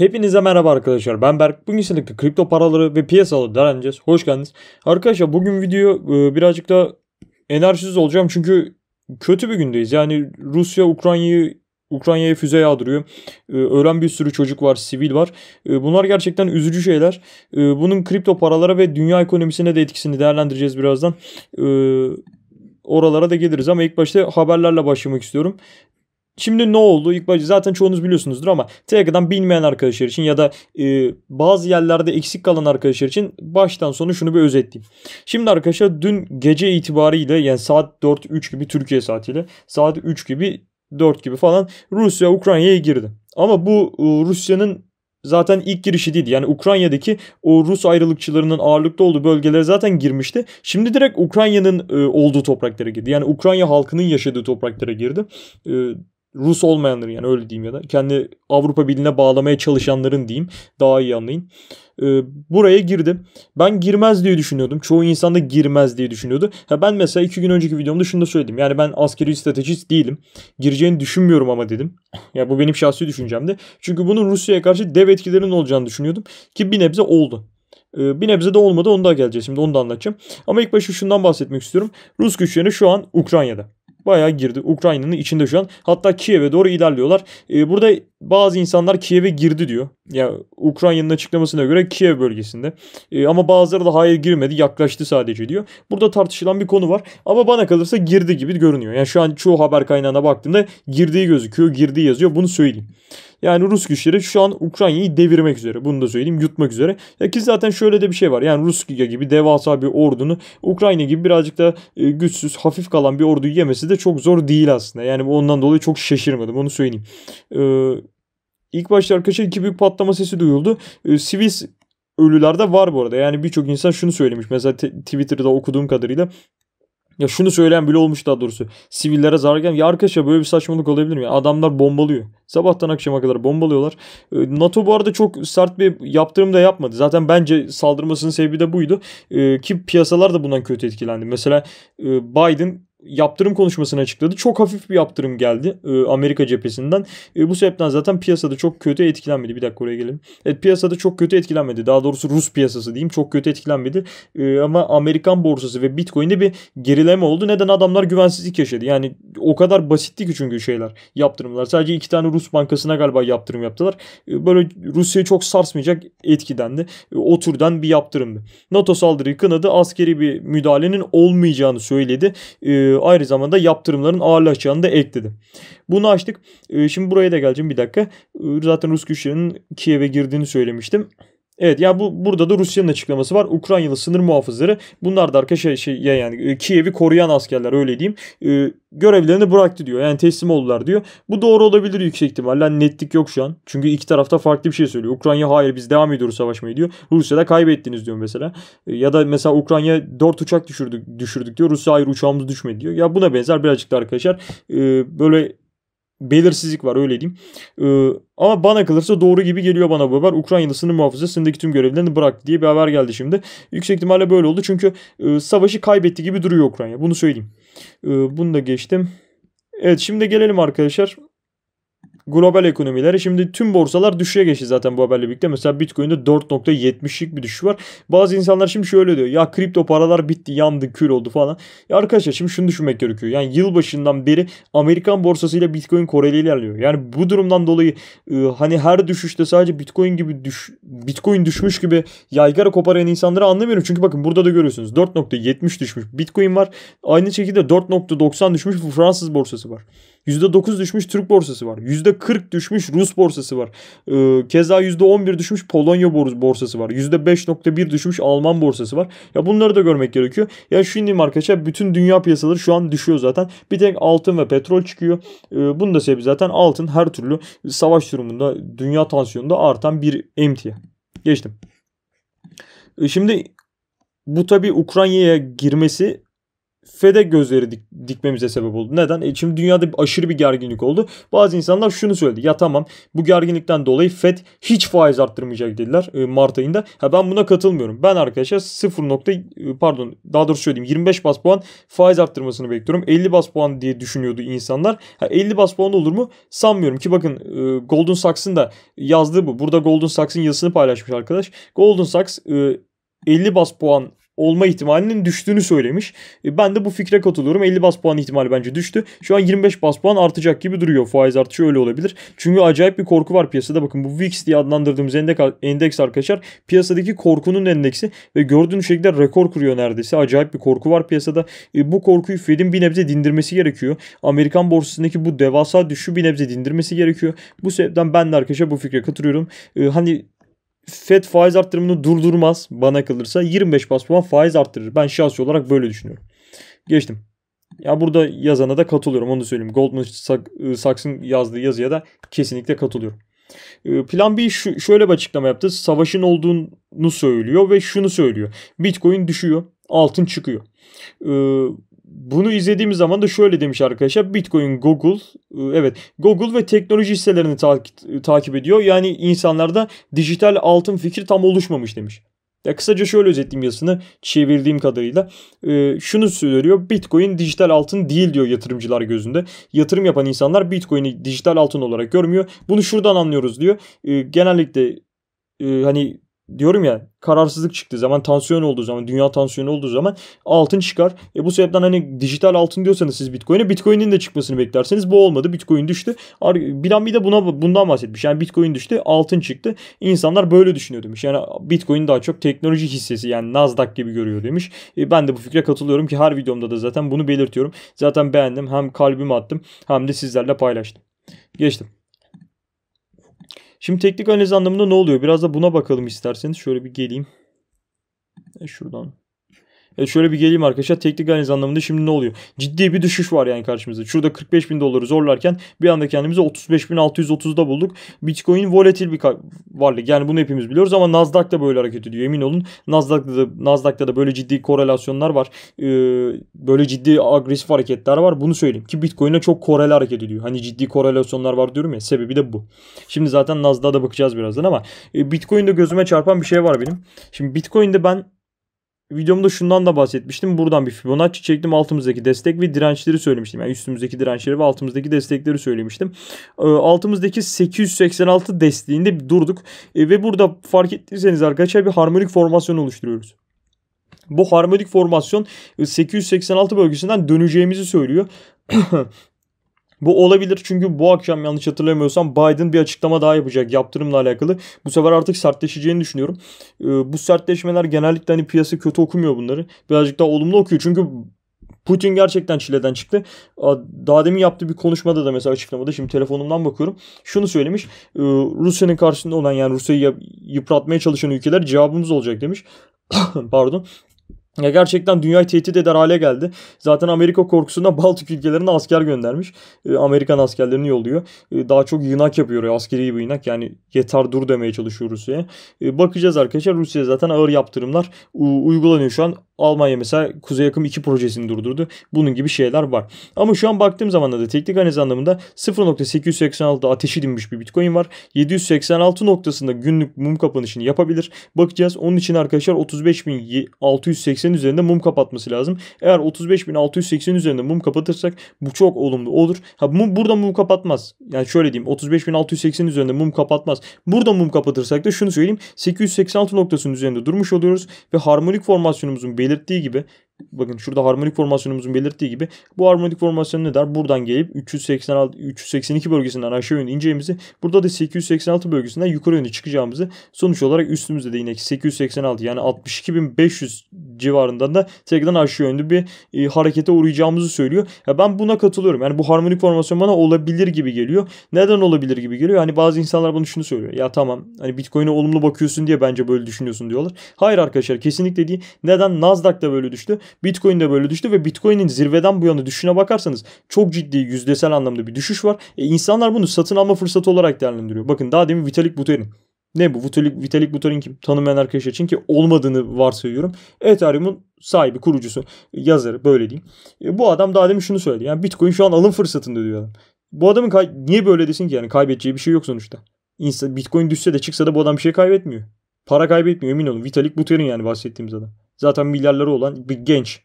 Hepinize merhaba arkadaşlar ben Berk. Bugün sizlerle kripto paraları ve piyasaları değerlendireceğiz. Hoş geldiniz. Arkadaşlar bugün video e, birazcık da enerjisiz olacağım çünkü kötü bir gündeyiz. Yani Rusya Ukrayna'yı Ukrayna'ya füze yağdırıyor. E, Ölen bir sürü çocuk var, sivil var. E, bunlar gerçekten üzücü şeyler. Bunun kripto paralara ve dünya ekonomisine de etkisini değerlendireceğiz birazdan oralara da geliriz ama ilk başta haberlerle başlamak istiyorum. Şimdi ne oldu? İlk başta zaten çoğunuz biliyorsunuzdur ama Telega'dan bilmeyen arkadaşlar için ya da e, bazı yerlerde eksik kalan arkadaşlar için baştan sona şunu bir özetleyeyim. Şimdi arkadaşlar dün gece itibariyle yani saat 4-3 gibi Türkiye saatiyle saat 3 gibi 4 gibi falan Rusya Ukrayna'ya girdi. Ama bu e, Rusya'nın zaten ilk girişi değildi. Yani Ukrayna'daki o Rus ayrılıkçılarının ağırlıkta olduğu bölgelere zaten girmişti. Şimdi direkt Ukrayna'nın e, olduğu topraklara girdi. Yani Ukrayna halkının yaşadığı topraklara girdi. E, Rus olmayanların yani öyle diyeyim ya da kendi Avrupa Birliği'ne bağlamaya çalışanların diyeyim daha iyi anlayın. Ee, buraya girdim. Ben girmez diye düşünüyordum. Çoğu insan da girmez diye düşünüyordu. Ha ben mesela iki gün önceki videomda şunu da söyledim. Yani ben askeri stratejist değilim. Gireceğini düşünmüyorum ama dedim. Ya bu benim şahsi düşüncemdi. Çünkü bunun Rusya'ya karşı dev etkilerinin olacağını düşünüyordum. Ki bir nebze oldu. Ee, bir nebze de olmadı onu da geleceğiz. Şimdi onu da anlatacağım. Ama ilk başta şundan bahsetmek istiyorum. Rus güçleri şu an Ukrayna'da bayağı girdi. Ukrayna'nın içinde şu an. Hatta Kiev'e doğru ilerliyorlar. E, burada bazı insanlar Kiev'e girdi diyor. Ya yani Ukrayna'nın açıklamasına göre Kiev bölgesinde. E, ama bazıları da hayır girmedi, yaklaştı sadece diyor. Burada tartışılan bir konu var. Ama bana kalırsa girdi gibi görünüyor. Yani şu an çoğu haber kaynağına baktığımda girdiği gözüküyor, girdiği yazıyor. Bunu söyleyeyim. Yani Rus güçleri şu an Ukrayna'yı devirmek üzere. Bunu da söyleyeyim yutmak üzere. Ya ki zaten şöyle de bir şey var. Yani Rusya gibi devasa bir ordunu Ukrayna gibi birazcık da e, güçsüz hafif kalan bir orduyu yemesi de çok zor değil aslında. Yani ondan dolayı çok şaşırmadım onu söyleyeyim. Ee, ilk başta arkadaşlar iki büyük patlama sesi duyuldu. Ee, Swiss ölülerde var bu arada. Yani birçok insan şunu söylemiş. Mesela Twitter'da okuduğum kadarıyla ya şunu söyleyen bile olmuş daha doğrusu. Sivillere zarar gelen. Ya arkadaşlar böyle bir saçmalık olabilir mi? Adamlar bombalıyor. Sabahtan akşama kadar bombalıyorlar. Ee, NATO bu arada çok sert bir yaptırım da yapmadı. Zaten bence saldırmasının sebebi de buydu. Ee, ki piyasalar da bundan kötü etkilendi. Mesela e, Biden yaptırım konuşmasını açıkladı. Çok hafif bir yaptırım geldi e, Amerika cephesinden. E, bu sebepten zaten piyasada çok kötü etkilenmedi. Bir dakika oraya gelelim. Evet piyasada çok kötü etkilenmedi. Daha doğrusu Rus piyasası diyeyim çok kötü etkilenmedi. E, ama Amerikan borsası ve Bitcoin'de bir gerileme oldu. Neden adamlar güvensizlik yaşadı? Yani o kadar basitti ki çünkü şeyler yaptırımlar. Sadece iki tane Rus bankasına galiba yaptırım yaptılar. böyle Rusya'yı çok sarsmayacak etkiden E, o türden bir yaptırımdı. NATO saldırıyı kınadı. Askeri bir müdahalenin olmayacağını söyledi. E, e, ayrı zamanda yaptırımların ağırlaşacağını da ekledi. Bunu açtık. E, şimdi buraya da geleceğim bir dakika. E, zaten Rus güçlerinin Kiev'e girdiğini söylemiştim. Evet ya bu burada da Rusya'nın açıklaması var. Ukraynalı sınır muhafızları bunlar da arkadaşlar şey, şey ya yani e, Kiev'i koruyan askerler öyle diyeyim. E, görevlerini bıraktı diyor. Yani teslim oldular diyor. Bu doğru olabilir yüksek ihtimalle. Yani netlik yok şu an. Çünkü iki tarafta farklı bir şey söylüyor. Ukrayna hayır biz devam ediyoruz savaşmayı diyor. Rusya'da kaybettiniz diyor mesela. E, ya da mesela Ukrayna 4 uçak düşürdük, düşürdük diyor. Rusya hayır uçağımız düşmedi diyor. Ya buna benzer birazcık da arkadaşlar e, böyle belirsizlik var öyle diyeyim. Ee, ama bana kalırsa doğru gibi geliyor bana bu haber. Ukrayna sınır muhafızı sınırdaki tüm görevlerini bıraktı diye bir haber geldi şimdi. Yüksek ihtimalle böyle oldu çünkü e, savaşı kaybetti gibi duruyor Ukrayna. Bunu söyleyeyim. E, bunu da geçtim. Evet şimdi gelelim arkadaşlar global ekonomileri. Şimdi tüm borsalar düşüşe geçti zaten bu haberle birlikte. Mesela Bitcoin'de 4.70'lik bir düşüş var. Bazı insanlar şimdi şöyle diyor. Ya kripto paralar bitti, yandı, kül oldu falan. Ya arkadaşlar şimdi şunu düşünmek gerekiyor. Yani yılbaşından beri Amerikan borsasıyla Bitcoin koreli ilerliyor. Yani bu durumdan dolayı ıı, hani her düşüşte sadece Bitcoin gibi düş Bitcoin düşmüş gibi yaygara koparan insanları anlamıyorum. Çünkü bakın burada da görüyorsunuz 4.70 düşmüş Bitcoin var. Aynı şekilde 4.90 düşmüş Fransız borsası var. %9 düşmüş Türk borsası var. %40 düşmüş Rus borsası var. Ee, keza %11 düşmüş Polonya borsası var. %5.1 düşmüş Alman borsası var. Ya bunları da görmek gerekiyor. Ya şimdi arkadaşlar bütün dünya piyasaları şu an düşüyor zaten. Bir tek altın ve petrol çıkıyor. Ee, bunun da sebebi zaten altın her türlü savaş durumunda dünya tansiyonunda artan bir emtia. Geçtim. Ee, şimdi bu tabi Ukrayna'ya girmesi FED'e gözleri dik, dikmemize sebep oldu. Neden? E şimdi dünyada aşırı bir gerginlik oldu. Bazı insanlar şunu söyledi. Ya tamam bu gerginlikten dolayı FED hiç faiz arttırmayacak dediler e, Mart ayında. Ha ben buna katılmıyorum. Ben arkadaşlar 0. Nokta, e, pardon daha doğrusu söyleyeyim 25 bas puan faiz arttırmasını bekliyorum. 50 bas puan diye düşünüyordu insanlar. Ha, 50 bas puan olur mu? Sanmıyorum ki bakın e, Goldman Sachs'ın da yazdığı bu. Burada Goldman Sachs'ın yazısını paylaşmış arkadaş. Goldman Sachs e, 50 bas puan olma ihtimalinin düştüğünü söylemiş. E, ben de bu fikre katılıyorum. 50 bas puan ihtimali bence düştü. Şu an 25 bas puan artacak gibi duruyor. Faiz artışı öyle olabilir. Çünkü acayip bir korku var piyasada. Bakın bu VIX diye adlandırdığımız endeks arkadaşlar piyasadaki korkunun endeksi ve gördüğünüz şekilde rekor kuruyor neredeyse. Acayip bir korku var piyasada. E, bu korkuyu Fed'in bir nebze dindirmesi gerekiyor. Amerikan borsasındaki bu devasa düşü bir nebze dindirmesi gerekiyor. Bu sebepten ben de arkadaşlar bu fikre katılıyorum. E, hani FED faiz arttırımını durdurmaz bana kalırsa 25 bas puan faiz arttırır. Ben şahsi olarak böyle düşünüyorum. Geçtim. Ya burada yazana da katılıyorum onu da söyleyeyim. Goldman e, Sachs'ın yazdığı yazıya da kesinlikle katılıyorum. E, plan B şu, şöyle bir açıklama yaptı. Savaşın olduğunu söylüyor ve şunu söylüyor. Bitcoin düşüyor, altın çıkıyor. E, bunu izlediğimiz zaman da şöyle demiş arkadaşlar. Bitcoin, Google, e, evet Google ve teknoloji hisselerini ta- takip ediyor. Yani insanlarda dijital altın fikri tam oluşmamış demiş. Ya kısaca şöyle özetleyeyim yazısını çevirdiğim kadarıyla. E, şunu söylüyor. Bitcoin dijital altın değil diyor yatırımcılar gözünde. Yatırım yapan insanlar Bitcoin'i dijital altın olarak görmüyor. Bunu şuradan anlıyoruz diyor. E, genellikle e, hani diyorum ya kararsızlık çıktığı zaman tansiyon olduğu zaman dünya tansiyonu olduğu zaman altın çıkar. E bu sebepten hani dijital altın diyorsanız siz Bitcoin'e Bitcoin'in de çıkmasını beklerseniz bu olmadı. Bitcoin düştü. Bilen bir de buna bundan bahsetmiş. Yani Bitcoin düştü, altın çıktı. İnsanlar böyle düşünüyor demiş. Yani Bitcoin daha çok teknoloji hissesi yani Nasdaq gibi görüyor demiş. E ben de bu fikre katılıyorum ki her videomda da zaten bunu belirtiyorum. Zaten beğendim. Hem kalbimi attım hem de sizlerle paylaştım. Geçtim. Şimdi teknik analiz anlamında ne oluyor? Biraz da buna bakalım isterseniz. Şöyle bir geleyim. E, şuradan e şöyle bir geleyim arkadaşlar. Teknik analiz anlamında şimdi ne oluyor? Ciddi bir düşüş var yani karşımızda. Şurada 45 bin doları zorlarken bir anda kendimizi 35.630'da bulduk. Bitcoin volatil bir varlık. Yani bunu hepimiz biliyoruz ama Nasdaq da böyle hareket ediyor. Emin olun Nasdaq'ta da, Nasdaq'ta da böyle ciddi korelasyonlar var. Ee, böyle ciddi agresif hareketler var. Bunu söyleyeyim ki Bitcoin'e çok korel hareket ediyor. Hani ciddi korelasyonlar var diyorum ya. Sebebi de bu. Şimdi zaten Nasdaq'a da bakacağız birazdan ama e, Bitcoin'de gözüme çarpan bir şey var benim. Şimdi Bitcoin'de ben videomda şundan da bahsetmiştim. Buradan bir Fibonacci çektim. Altımızdaki destek ve dirençleri söylemiştim. Yani üstümüzdeki dirençleri ve altımızdaki destekleri söylemiştim. Ee, altımızdaki 886 desteğinde durduk. Ee, ve burada fark ettiyseniz arkadaşlar bir harmonik formasyon oluşturuyoruz. Bu harmonik formasyon 886 e, bölgesinden döneceğimizi söylüyor. Bu olabilir çünkü bu akşam yanlış hatırlamıyorsam Biden bir açıklama daha yapacak yaptırımla alakalı. Bu sefer artık sertleşeceğini düşünüyorum. Ee, bu sertleşmeler genellikle hani piyasa kötü okumuyor bunları. Birazcık daha olumlu okuyor çünkü Putin gerçekten çileden çıktı. Daha demin yaptığı bir konuşmada da mesela açıklamada şimdi telefonumdan bakıyorum. Şunu söylemiş. Ee, Rusya'nın karşısında olan yani Rusya'yı yıpratmaya çalışan ülkeler cevabımız olacak demiş. Pardon. Ya gerçekten dünyayı tehdit eder hale geldi. Zaten Amerika korkusunda Baltık ülkelerine asker göndermiş. E, Amerikan askerlerini yolluyor. E, daha çok yığınak yapıyor askeri bir yığınak. Yani yeter dur demeye çalışıyor Rusya'ya. E, bakacağız arkadaşlar. Rusya zaten ağır yaptırımlar uygulanıyor şu an. Almanya mesela Kuzey Akım 2 projesini durdurdu. Bunun gibi şeyler var. Ama şu an baktığım zaman da teknik analiz anlamında 0.886 ateşi dinmiş bir Bitcoin var. 786 noktasında günlük mum kapanışını yapabilir. Bakacağız. Onun için arkadaşlar 35.680 üzerinde mum kapatması lazım. Eğer 35.680 üzerinde mum kapatırsak bu çok olumlu olur. Ha mum, burada mum kapatmaz. Yani şöyle diyeyim 35.680 üzerinde mum kapatmaz. Burada mum kapatırsak da şunu söyleyeyim. 886 noktasının üzerinde durmuş oluyoruz ve harmonik formasyonumuzun belirli belirttiği gibi Bakın şurada harmonik formasyonumuzun belirttiği gibi bu harmonik formasyon ne der? Buradan gelip 386, 382 bölgesinden aşağı yönde ineceğimizi burada da 886 bölgesinden yukarı yönde çıkacağımızı sonuç olarak üstümüzde de yine 886 yani 62500 civarından da tekrardan aşağı yönde bir e, harekete uğrayacağımızı söylüyor. Ya ben buna katılıyorum. Yani bu harmonik formasyon bana olabilir gibi geliyor. Neden olabilir gibi geliyor? Hani bazı insanlar bunu şunu söylüyor. Ya tamam hani Bitcoin'e olumlu bakıyorsun diye bence böyle düşünüyorsun diyorlar. Hayır arkadaşlar kesinlikle değil. Neden Nasdaq da böyle düştü? Bitcoin de böyle düştü ve Bitcoin'in zirveden bu yana düşüşüne bakarsanız çok ciddi yüzdesel anlamda bir düşüş var. E, insanlar bunu satın alma fırsatı olarak değerlendiriyor. Bakın daha demin Vitalik Buterin ne bu? Vitalik, Vitalik Buterin kim? Tanımayan arkadaşlar için ki olmadığını varsayıyorum. Ethereum'un sahibi, kurucusu, yazarı böyle diyeyim. E, bu adam daha demin şunu söyledi. Yani Bitcoin şu an alım fırsatında diyor adam. Bu adamın niye böyle desin ki yani kaybedeceği bir şey yok sonuçta. İnsan, Bitcoin düşse de çıksa da bu adam bir şey kaybetmiyor. Para kaybetmiyor emin olun. Vitalik Buterin yani bahsettiğimiz adam. Zaten milyarları olan bir genç.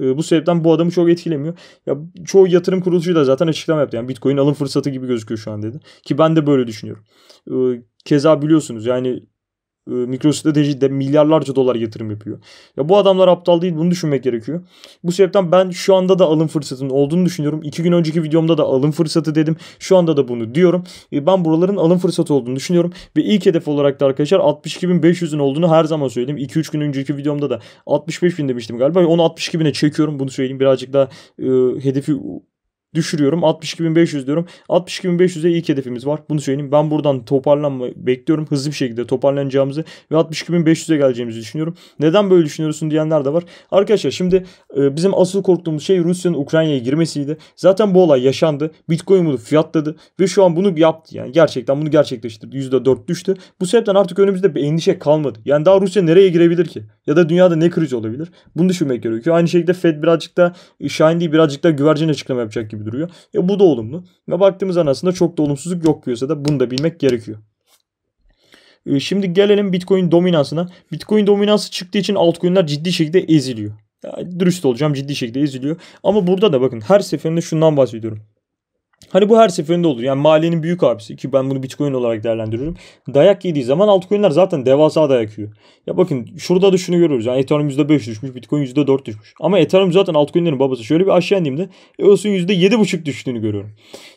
E, bu sebepten bu adamı çok etkilemiyor. Ya çoğu yatırım kuruluşu da zaten açıklama yaptı. Yani Bitcoin alım fırsatı gibi gözüküyor şu an dedi. Ki ben de böyle düşünüyorum. E, keza biliyorsunuz yani ee, mikrostrateji de milyarlarca dolar yatırım yapıyor. Ya bu adamlar aptal değil bunu düşünmek gerekiyor. Bu sebepten ben şu anda da alım fırsatının olduğunu düşünüyorum. İki gün önceki videomda da alım fırsatı dedim. Şu anda da bunu diyorum. Ee, ben buraların alım fırsatı olduğunu düşünüyorum. Ve ilk hedef olarak da arkadaşlar 62.500'ün olduğunu her zaman söyleyeyim. 2-3 gün önceki videomda da 65.000 demiştim galiba. Onu 62.000'e çekiyorum. Bunu söyleyeyim birazcık daha e, hedefi düşürüyorum. 62.500 diyorum. 62.500'e ilk hedefimiz var. Bunu söyleyeyim. Ben buradan toparlanma bekliyorum. Hızlı bir şekilde toparlanacağımızı ve 62.500'e geleceğimizi düşünüyorum. Neden böyle düşünüyorsun diyenler de var. Arkadaşlar şimdi e, bizim asıl korktuğumuz şey Rusya'nın Ukrayna'ya girmesiydi. Zaten bu olay yaşandı. Bitcoin bunu fiyatladı ve şu an bunu yaptı. Yani gerçekten bunu gerçekleştirdi. %4 düştü. Bu sebepten artık önümüzde bir endişe kalmadı. Yani daha Rusya nereye girebilir ki? Ya da dünyada ne kriz olabilir? Bunu düşünmek gerekiyor. Aynı şekilde Fed birazcık da Şahin değil birazcık da güvercin açıklama yapacak gibi gibi duruyor. E bu da olumlu. Ve baktığımız zaman aslında çok da olumsuzluk yok piyasada. Bunu da bilmek gerekiyor. E, şimdi gelelim Bitcoin dominansına. Bitcoin dominansı çıktığı için altcoin'ler ciddi şekilde eziliyor. Yani dürüst olacağım ciddi şekilde eziliyor. Ama burada da bakın her seferinde şundan bahsediyorum. Hani bu her seferinde olur. Yani maliyenin büyük abisi ki ben bunu bitcoin olarak değerlendiriyorum. Dayak yediği zaman altcoin'ler zaten devasa dayak yiyor. Ya bakın şurada da şunu görüyoruz. Yani Ethereum %5 düşmüş, bitcoin %4 düşmüş. Ama Ethereum zaten altcoin'lerin babası. Şöyle bir aşağı indiğimde EOS'un %7,5 düştüğünü görüyorum.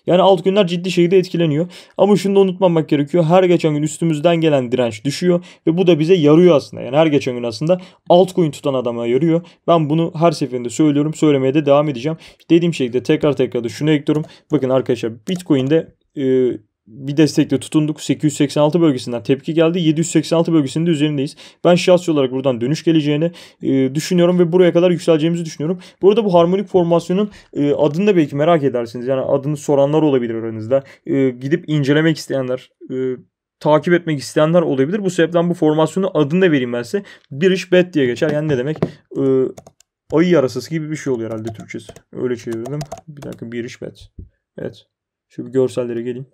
Yani altcoin'ler ciddi şekilde etkileniyor. Ama şunu da unutmamak gerekiyor. Her geçen gün üstümüzden gelen direnç düşüyor ve bu da bize yarıyor aslında. Yani her geçen gün aslında altcoin tutan adama yarıyor. Ben bunu her seferinde söylüyorum. Söylemeye de devam edeceğim. Dediğim şekilde tekrar tekrar da şunu ekliyorum. Bakın bakın arkadaşlar Bitcoin'de e, bir destekle tutunduk. 886 bölgesinden tepki geldi. 786 bölgesinde üzerindeyiz. Ben şahsi olarak buradan dönüş geleceğini e, düşünüyorum ve buraya kadar yükseleceğimizi düşünüyorum. Bu arada bu harmonik formasyonun e, adını da belki merak edersiniz. Yani adını soranlar olabilir aranızda. E, gidip incelemek isteyenler, e, takip etmek isteyenler olabilir. Bu sebepten bu formasyonun adını da vereyim ben size. Bir iş bet diye geçer. Yani ne demek? E, ayı yarasası gibi bir şey oluyor herhalde Türkçesi. Öyle çevirdim. Bir dakika bir iş bet. Evet. Şu bir görsellere geleyim.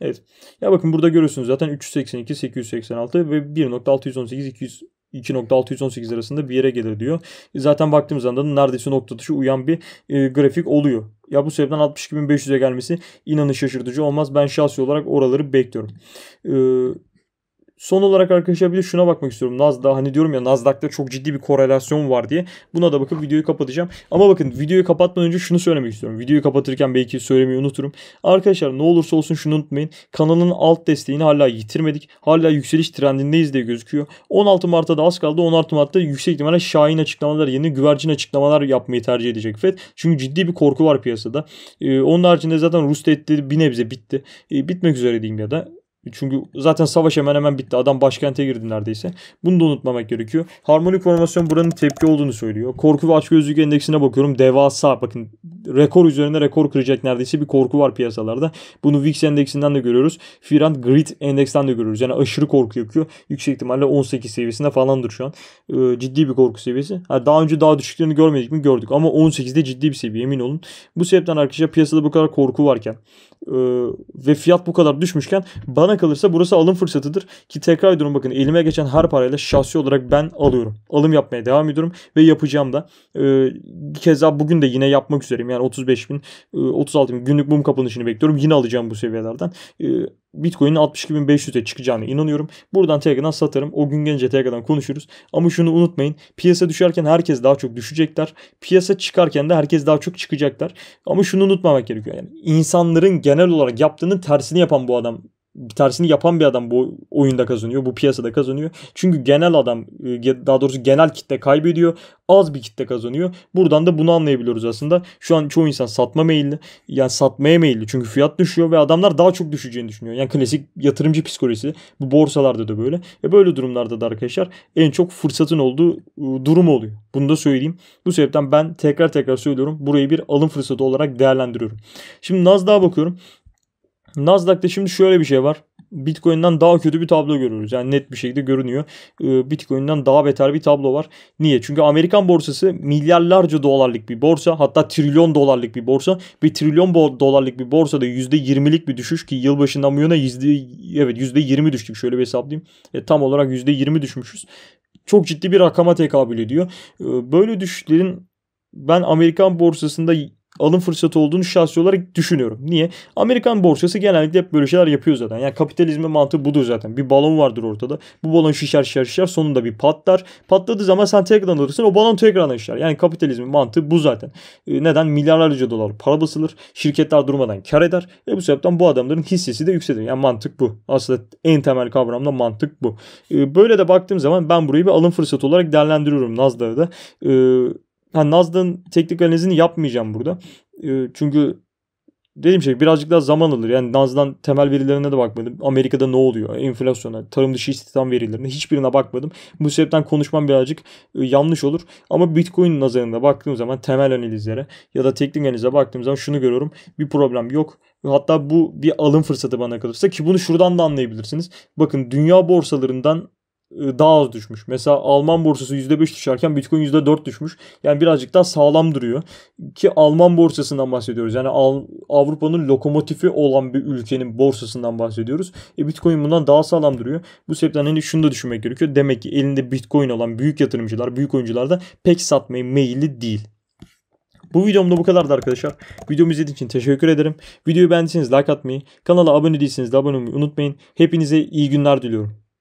Evet. Ya bakın burada görüyorsunuz zaten 382, 886 ve 1.618, 200 2.618 arasında bir yere gelir diyor. E, zaten baktığımız anda neredeyse nokta dışı uyan bir e, grafik oluyor. Ya bu sebepten 62.500'e gelmesi inanın şaşırtıcı olmaz. Ben şahsi olarak oraları bekliyorum. E, Son olarak arkadaşlar bir de şuna bakmak istiyorum. Nasdaq hani diyorum ya Nasdaq'ta çok ciddi bir korelasyon var diye. Buna da bakıp videoyu kapatacağım. Ama bakın videoyu kapatmadan önce şunu söylemek istiyorum. Videoyu kapatırken belki söylemeyi unuturum. Arkadaşlar ne olursa olsun şunu unutmayın. Kanalın alt desteğini hala yitirmedik. Hala yükseliş trendindeyiz diye gözüküyor. 16 Mart'ta da az kaldı. 16 Mart'ta yüksek ihtimalle Şahin açıklamalar yeni güvercin açıklamalar yapmayı tercih edecek FED. Çünkü ciddi bir korku var piyasada. Ee, onun haricinde zaten Rus tehdidi bir nebze bitti. Ee, bitmek üzere diyeyim ya da. Çünkü zaten savaş hemen hemen bitti. Adam başkente girdi neredeyse. Bunu da unutmamak gerekiyor. Harmonik formasyon buranın tepki olduğunu söylüyor. Korku ve açgözlülük endeksine bakıyorum. Devasa bakın rekor üzerine rekor kıracak neredeyse bir korku var piyasalarda. Bunu VIX endeksinden de görüyoruz. Fear and Greed endeksten de görüyoruz. Yani aşırı korku yapıyor. Yüksek ihtimalle 18 seviyesinde falandır şu an. Ee, ciddi bir korku seviyesi. Ha, daha önce daha düşüklerini görmedik mi? Gördük. Ama 18'de ciddi bir seviye emin olun. Bu sebepten arkadaşlar piyasada bu kadar korku varken e, ve fiyat bu kadar düşmüşken bana bana kalırsa burası alım fırsatıdır ki tekrar ediyorum bakın elime geçen her parayla şahsi olarak ben alıyorum. Alım yapmaya devam ediyorum ve yapacağım da. Ee, keza bugün de yine yapmak üzereyim. Yani 35 bin, 36 e, bin günlük mum kapanışını bekliyorum. Yine alacağım bu seviyelerden. Ee, Bitcoin'in 62.500'e çıkacağına inanıyorum. Buradan tekrardan satarım. O gün gelince tekrardan konuşuruz. Ama şunu unutmayın. Piyasa düşerken herkes daha çok düşecekler. Piyasa çıkarken de herkes daha çok çıkacaklar. Ama şunu unutmamak gerekiyor yani. insanların genel olarak yaptığının tersini yapan bu adam tersini yapan bir adam bu oyunda kazanıyor. Bu piyasada kazanıyor. Çünkü genel adam e, daha doğrusu genel kitle kaybediyor. Az bir kitle kazanıyor. Buradan da bunu anlayabiliyoruz aslında. Şu an çoğu insan satma meyilli. Yani satmaya meyilli. Çünkü fiyat düşüyor ve adamlar daha çok düşeceğini düşünüyor. Yani klasik yatırımcı psikolojisi. Bu borsalarda da böyle. E böyle durumlarda da arkadaşlar en çok fırsatın olduğu e, durum oluyor. Bunu da söyleyeyim. Bu sebepten ben tekrar tekrar söylüyorum. Burayı bir alım fırsatı olarak değerlendiriyorum. Şimdi Nasdaq'a bakıyorum. Nasdaq'ta şimdi şöyle bir şey var. Bitcoin'den daha kötü bir tablo görüyoruz. Yani net bir şekilde görünüyor. Ee, Bitcoin'den daha beter bir tablo var. Niye? Çünkü Amerikan borsası milyarlarca dolarlık bir borsa. Hatta trilyon dolarlık bir borsa. Bir trilyon dolarlık bir borsada %20'lik bir düşüş ki yılbaşından bu yana yüzde, evet %20 düştük. Şöyle bir hesaplayayım. E, tam olarak %20 düşmüşüz. Çok ciddi bir rakama tekabül ediyor. Ee, böyle düşüşlerin ben Amerikan borsasında alım fırsatı olduğunu şahsi olarak düşünüyorum. Niye? Amerikan borsası genellikle hep böyle şeyler yapıyor zaten. Yani kapitalizme mantığı budur zaten. Bir balon vardır ortada. Bu balon şişer şişer şişer sonunda bir patlar. Patladığı zaman sen tekrardan alırsın o balon tekrardan şişer. Yani kapitalizmin mantığı bu zaten. Ee, neden? Milyarlarca dolar para basılır. Şirketler durmadan kar eder. Ve bu sebepten bu adamların hissesi de yükselir. Yani mantık bu. Aslında en temel kavramda mantık bu. Ee, böyle de baktığım zaman ben burayı bir alım fırsatı olarak değerlendiriyorum Nasdaq'da. Ee, yani Nasdaq'ın teknik analizini yapmayacağım burada. E, çünkü dediğim şey birazcık daha zaman alır. Yani Nasdaq'ın temel verilerine de bakmadım. Amerika'da ne oluyor? Enflasyona, tarım dışı istihdam verilerine hiçbirine bakmadım. Bu sebepten konuşmam birazcık e, yanlış olur. Ama Bitcoin nazarında baktığım zaman temel analizlere ya da teknik analize baktığım zaman şunu görüyorum. Bir problem yok. Hatta bu bir alım fırsatı bana kalırsa ki bunu şuradan da anlayabilirsiniz. Bakın dünya borsalarından e, daha az düşmüş. Mesela Alman borsası %5 düşerken Bitcoin %4 düşmüş. Yani birazcık daha sağlam duruyor. Ki Alman borsasından bahsediyoruz. Yani Avrupa'nın lokomotifi olan bir ülkenin borsasından bahsediyoruz. E Bitcoin bundan daha sağlam duruyor. Bu sebepten hani şunu da düşünmek gerekiyor. Demek ki elinde Bitcoin olan büyük yatırımcılar, büyük oyuncular da pek satmaya meyilli değil. Bu videomda bu kadardı arkadaşlar. Videomu izlediğiniz için teşekkür ederim. Videoyu beğendiyseniz like atmayı, kanala abone değilseniz de abone olmayı unutmayın. Hepinize iyi günler diliyorum.